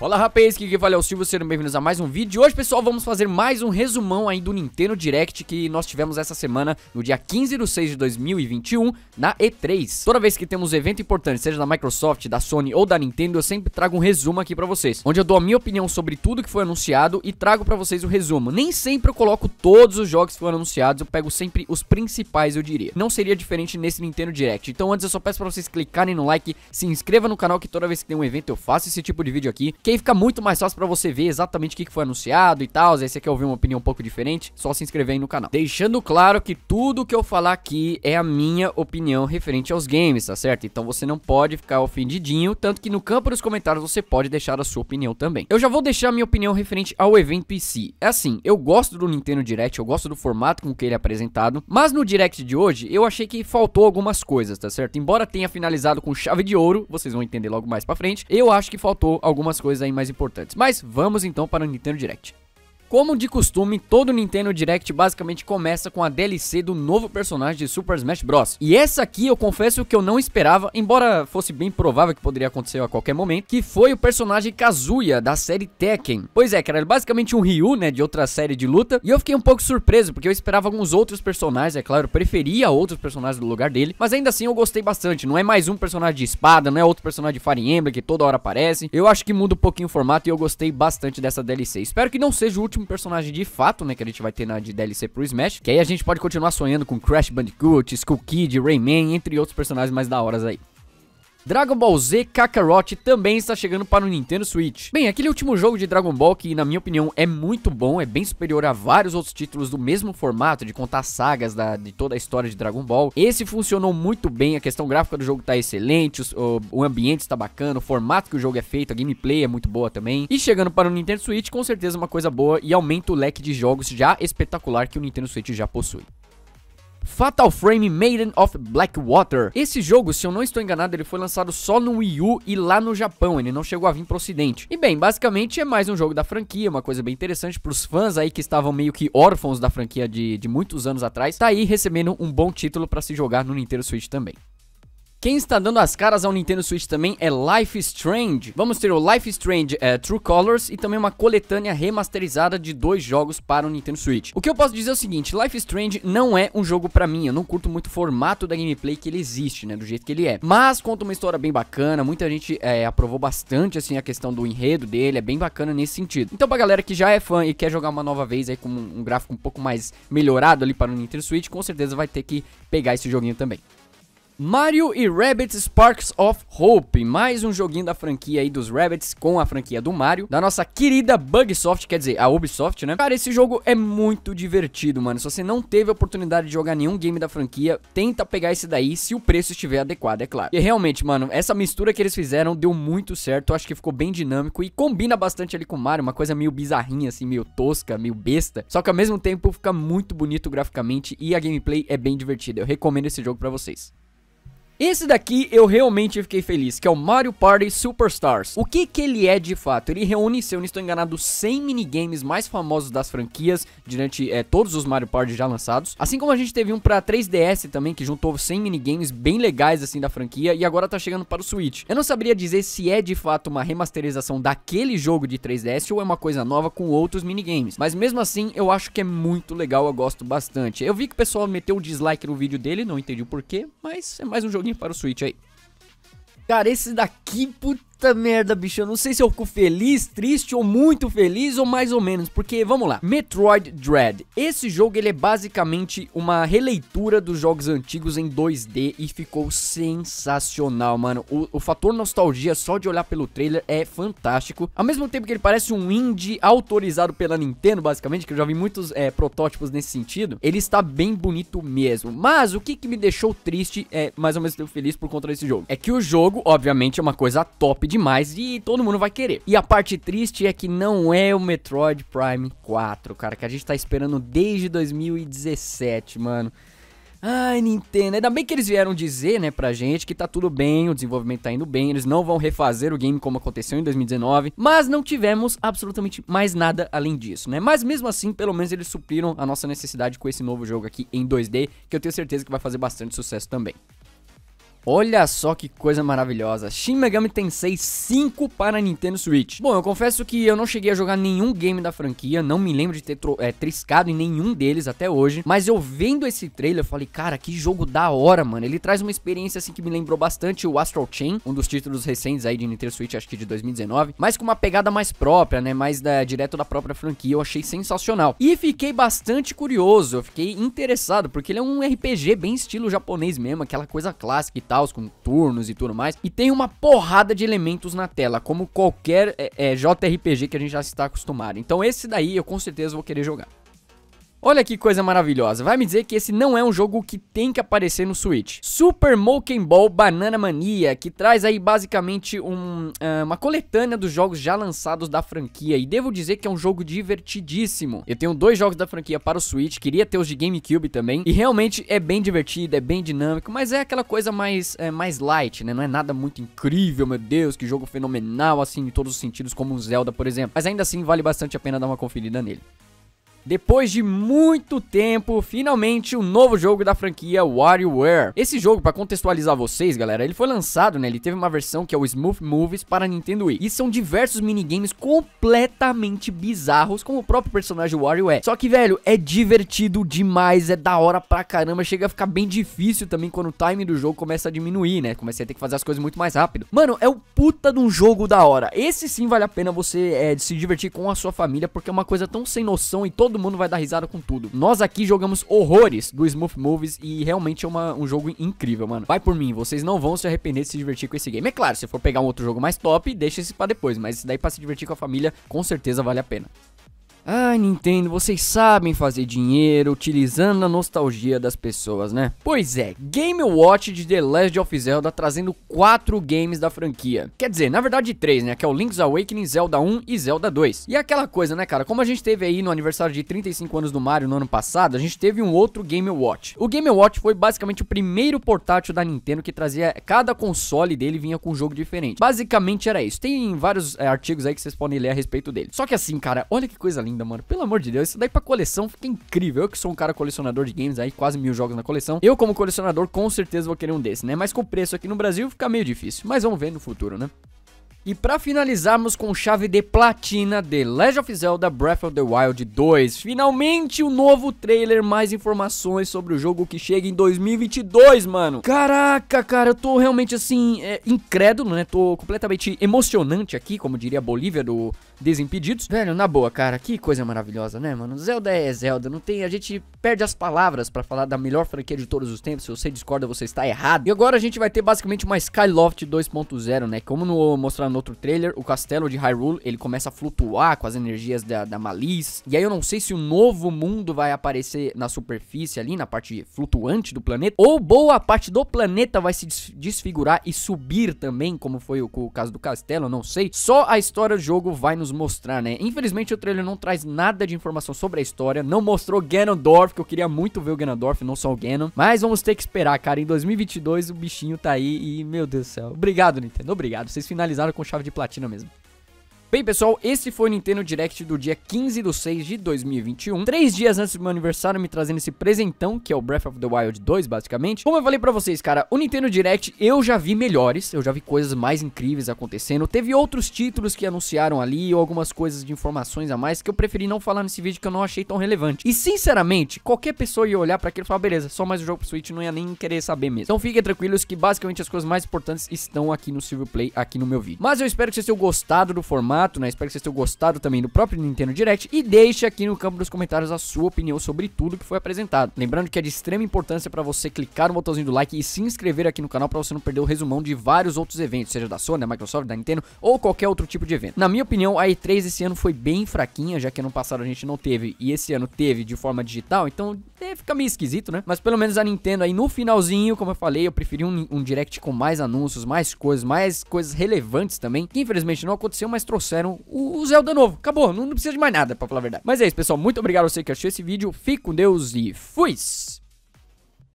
Olá rapaz, que vale ao é Silvio, sejam bem-vindos a mais um vídeo. Hoje, pessoal, vamos fazer mais um resumão aí do Nintendo Direct que nós tivemos essa semana, no dia 15 de 6 de 2021, na E3. Toda vez que temos evento importante, seja da Microsoft, da Sony ou da Nintendo, eu sempre trago um resumo aqui pra vocês, onde eu dou a minha opinião sobre tudo que foi anunciado e trago pra vocês o resumo. Nem sempre eu coloco todos os jogos que foram anunciados, eu pego sempre os principais, eu diria. Não seria diferente nesse Nintendo Direct. Então, antes eu só peço pra vocês clicarem no like, se inscreva no canal que toda vez que tem um evento eu faço esse tipo de vídeo aqui que aí fica muito mais fácil para você ver exatamente o que, foi anunciado e tal. Se você quer ouvir uma opinião um pouco diferente, só se inscrever aí no canal. Deixando claro que tudo que eu falar aqui é a minha opinião referente aos games, tá certo? Então você não pode ficar ofendidinho, tanto que no campo dos comentários você pode deixar a sua opinião também. Eu já vou deixar a minha opinião referente ao evento em si. É assim, eu gosto do Nintendo Direct, eu gosto do formato com que ele é apresentado, mas no Direct de hoje eu achei que faltou algumas coisas, tá certo? Embora tenha finalizado com chave de ouro, vocês vão entender logo mais pra frente, eu acho que faltou algumas coisas aí mais importantes. Mas vamos então para o Nintendo Direct. Como de costume, todo Nintendo Direct basicamente começa com a DLC do novo personagem de Super Smash Bros. E essa aqui eu confesso que eu não esperava, embora fosse bem provável que poderia acontecer a qualquer momento, que foi o personagem Kazuya da série Tekken. Pois é, cara, ele é basicamente um Ryu, né, de outra série de luta, e eu fiquei um pouco surpreso porque eu esperava alguns outros personagens, é claro, eu preferia outros personagens do lugar dele, mas ainda assim eu gostei bastante. Não é mais um personagem de espada, não é outro personagem de Fire Emblem que toda hora aparece. Eu acho que muda um pouquinho o formato e eu gostei bastante dessa DLC. Espero que não seja o último último personagem de fato, né, que a gente vai ter na de DLC pro Smash, que aí a gente pode continuar sonhando com Crash Bandicoot, Skull Kid, Rayman, entre outros personagens mais da horas aí. Dragon Ball Z Kakarot também está chegando para o Nintendo Switch. Bem, aquele último jogo de Dragon Ball que, na minha opinião, é muito bom, é bem superior a vários outros títulos do mesmo formato, de contar sagas da, de toda a história de Dragon Ball. Esse funcionou muito bem, a questão gráfica do jogo está excelente, o, o ambiente está bacana, o formato que o jogo é feito, a gameplay é muito boa também. E chegando para o Nintendo Switch, com certeza é uma coisa boa e aumenta o leque de jogos já espetacular que o Nintendo Switch já possui. Fatal Frame Maiden of Blackwater. Esse jogo, se eu não estou enganado, ele foi lançado só no Wii U e lá no Japão, ele não chegou a vir pro ocidente. E bem, basicamente é mais um jogo da franquia, uma coisa bem interessante pros fãs aí que estavam meio que órfãos da franquia de, de muitos anos atrás. Tá aí recebendo um bom título para se jogar no Nintendo Switch também. Quem está dando as caras ao Nintendo Switch também é Life Strange. Vamos ter o Life Strange é, True Colors e também uma coletânea remasterizada de dois jogos para o Nintendo Switch. O que eu posso dizer é o seguinte, Life Strange não é um jogo para mim, eu não curto muito o formato da gameplay que ele existe, né, do jeito que ele é. Mas conta uma história bem bacana, muita gente é, aprovou bastante, assim, a questão do enredo dele, é bem bacana nesse sentido. Então pra galera que já é fã e quer jogar uma nova vez aí com um gráfico um pouco mais melhorado ali para o Nintendo Switch, com certeza vai ter que pegar esse joguinho também. Mario e Rabbits Sparks of Hope, mais um joguinho da franquia aí dos Rabbits com a franquia do Mario, da nossa querida Bugsoft, quer dizer, a Ubisoft, né? Cara, esse jogo é muito divertido, mano. Se você não teve a oportunidade de jogar nenhum game da franquia, tenta pegar esse daí se o preço estiver adequado, é claro. E realmente, mano, essa mistura que eles fizeram deu muito certo, acho que ficou bem dinâmico e combina bastante ali com o Mario, uma coisa meio bizarrinha assim, meio tosca, meio besta, só que ao mesmo tempo fica muito bonito graficamente e a gameplay é bem divertida. Eu recomendo esse jogo para vocês. Esse daqui eu realmente fiquei feliz, que é o Mario Party Superstars. O que que ele é de fato? Ele reúne, se eu não estou enganado, 100 minigames mais famosos das franquias durante é, todos os Mario Party já lançados. Assim como a gente teve um pra 3DS também, que juntou 100 minigames bem legais assim da franquia e agora tá chegando para o Switch. Eu não sabia dizer se é de fato uma remasterização daquele jogo de 3DS ou é uma coisa nova com outros minigames. Mas mesmo assim, eu acho que é muito legal, eu gosto bastante. Eu vi que o pessoal meteu o dislike no vídeo dele, não entendi o porquê, mas é mais um joguinho para o Switch aí. Cara, esse daqui, putz Puta merda, bicho, eu não sei se eu fico feliz, triste ou muito feliz ou mais ou menos, porque vamos lá. Metroid Dread. Esse jogo ele é basicamente uma releitura dos jogos antigos em 2D e ficou sensacional, mano. O, o fator nostalgia só de olhar pelo trailer é fantástico. Ao mesmo tempo que ele parece um indie autorizado pela Nintendo, basicamente, que eu já vi muitos é, protótipos nesse sentido, ele está bem bonito mesmo. Mas o que, que me deixou triste é mais ou menos feliz por conta desse jogo. É que o jogo, obviamente, é uma coisa top demais e todo mundo vai querer. E a parte triste é que não é o Metroid Prime 4, cara, que a gente tá esperando desde 2017, mano. Ai, Nintendo, ainda bem que eles vieram dizer, né, pra gente que tá tudo bem, o desenvolvimento tá indo bem, eles não vão refazer o game como aconteceu em 2019, mas não tivemos absolutamente mais nada além disso, né? Mas mesmo assim, pelo menos eles supriram a nossa necessidade com esse novo jogo aqui em 2D, que eu tenho certeza que vai fazer bastante sucesso também. Olha só que coisa maravilhosa, Shin Megami Tensei 5 para Nintendo Switch. Bom, eu confesso que eu não cheguei a jogar nenhum game da franquia, não me lembro de ter é, triscado em nenhum deles até hoje, mas eu vendo esse trailer, eu falei, cara, que jogo da hora, mano. Ele traz uma experiência assim que me lembrou bastante o Astral Chain, um dos títulos recentes aí de Nintendo Switch, acho que de 2019, mas com uma pegada mais própria, né, mais da, direto da própria franquia, eu achei sensacional. E fiquei bastante curioso, eu fiquei interessado, porque ele é um RPG bem estilo japonês mesmo, aquela coisa clássica e tal, House, com turnos e tudo mais. E tem uma porrada de elementos na tela, como qualquer é, é, JRPG que a gente já está acostumado. Então esse daí eu com certeza vou querer jogar. Olha que coisa maravilhosa, vai me dizer que esse não é um jogo que tem que aparecer no Switch. Super Moken Ball Banana Mania, que traz aí basicamente um, ah, uma coletânea dos jogos já lançados da franquia, e devo dizer que é um jogo divertidíssimo. Eu tenho dois jogos da franquia para o Switch, queria ter os de GameCube também, e realmente é bem divertido, é bem dinâmico, mas é aquela coisa mais, é, mais light, né, não é nada muito incrível, meu Deus, que jogo fenomenal, assim, em todos os sentidos, como um Zelda, por exemplo. Mas ainda assim, vale bastante a pena dar uma conferida nele. Depois de muito tempo, finalmente o um novo jogo da franquia WarioWare. Esse jogo, para contextualizar vocês, galera, ele foi lançado, né? Ele teve uma versão que é o Smooth Movies para Nintendo Wii. E são diversos minigames completamente bizarros, como o próprio personagem WarioWare. Só que, velho, é divertido demais, é da hora pra caramba. Chega a ficar bem difícil também quando o time do jogo começa a diminuir, né? Começa a ter que fazer as coisas muito mais rápido. Mano, é o puta de um jogo da hora. Esse sim vale a pena você é, se divertir com a sua família, porque é uma coisa tão sem noção e todo todo mundo vai dar risada com tudo. Nós aqui jogamos horrores do Smooth Movies e realmente é uma, um jogo incrível, mano. Vai por mim, vocês não vão se arrepender de se divertir com esse game. É claro, se for pegar um outro jogo mais top, deixa esse pra depois, mas esse daí pra se divertir com a família, com certeza vale a pena. Ai, ah, Nintendo, vocês sabem fazer dinheiro utilizando a nostalgia das pessoas, né? Pois é, Game Watch de The Legend of Zelda trazendo quatro games da franquia. Quer dizer, na verdade três, né? Que é o Link's Awakening, Zelda 1 e Zelda 2. E aquela coisa, né, cara? Como a gente teve aí no aniversário de 35 anos do Mario no ano passado, a gente teve um outro Game Watch. O Game Watch foi basicamente o primeiro portátil da Nintendo que trazia cada console dele vinha com um jogo diferente. Basicamente era isso. Tem vários é, artigos aí que vocês podem ler a respeito dele. Só que assim, cara, olha que coisa linda linda, mano. Pelo amor de Deus, isso daí pra coleção fica incrível. Eu que sou um cara colecionador de games aí, quase mil jogos na coleção. Eu, como colecionador, com certeza vou querer um desse, né? Mas com o preço aqui no Brasil fica meio difícil. Mas vamos ver no futuro, né? E para finalizarmos com chave de platina de Legend of Zelda Breath of the Wild 2, finalmente o um novo trailer, mais informações sobre o jogo que chega em 2022, mano. Caraca, cara, eu tô realmente assim, é, incrédulo, né? Tô completamente emocionante aqui, como diria a Bolívia do Desimpedidos. Velho, na boa, cara, que coisa maravilhosa, né, mano? Zelda é Zelda, não tem... A gente perde as palavras pra falar da melhor franquia de todos os tempos. Se você discorda, você está errado. E agora a gente vai ter basicamente uma Skyloft 2.0, né? Como no, mostrar no outro trailer, o castelo de Hyrule, ele começa a flutuar com as energias da, da Malice. E aí eu não sei se o novo mundo vai aparecer na superfície ali, na parte flutuante do planeta. Ou boa parte do planeta vai se desfigurar e subir também, como foi o, o caso do castelo, não sei. Só a história do jogo vai nos nos mostrar, né? Infelizmente o trailer não traz nada de informação sobre a história, não mostrou Ganondorf, que eu queria muito ver o Ganondorf, não só o Ganon, mas vamos ter que esperar, cara, em 2022 o bichinho tá aí e, meu Deus do céu, obrigado Nintendo, obrigado, vocês finalizaram com chave de platina mesmo. Bem, pessoal, esse foi o Nintendo Direct do dia 15 de 6 de 2021. Três dias antes do meu aniversário, me trazendo esse presentão, que é o Breath of the Wild 2, basicamente. Como eu falei pra vocês, cara, o Nintendo Direct eu já vi melhores, eu já vi coisas mais incríveis acontecendo. Teve outros títulos que anunciaram ali, ou algumas coisas de informações a mais, que eu preferi não falar nesse vídeo, que eu não achei tão relevante. E, sinceramente, qualquer pessoa ia olhar para aquilo e falar, beleza, só mais um jogo pro Switch, não ia nem querer saber mesmo. Então, fiquem tranquilos que, basicamente, as coisas mais importantes estão aqui no Silver Play, aqui no meu vídeo. Mas eu espero que vocês tenham gostado do formato formato, né? Espero que vocês tenham gostado também do próprio Nintendo Direct e deixe aqui no campo dos comentários a sua opinião sobre tudo que foi apresentado. Lembrando que é de extrema importância para você clicar no botãozinho do like e se inscrever aqui no canal para você não perder o resumão de vários outros eventos, seja da Sony, da Microsoft, da Nintendo ou qualquer outro tipo de evento. Na minha opinião, a E3 esse ano foi bem fraquinha, já que ano passado a gente não teve e esse ano teve de forma digital, então é, fica meio esquisito, né? Mas pelo menos a Nintendo aí no finalzinho, como eu falei, eu preferi um, um Direct com mais anúncios, mais coisas, mais coisas relevantes também, que infelizmente não aconteceu, mas trouxe eram o Zelda novo. Acabou, não, não precisa de mais nada, pra falar a verdade. Mas é isso, pessoal. Muito obrigado a você que assistiu esse vídeo. Fique com Deus e fui!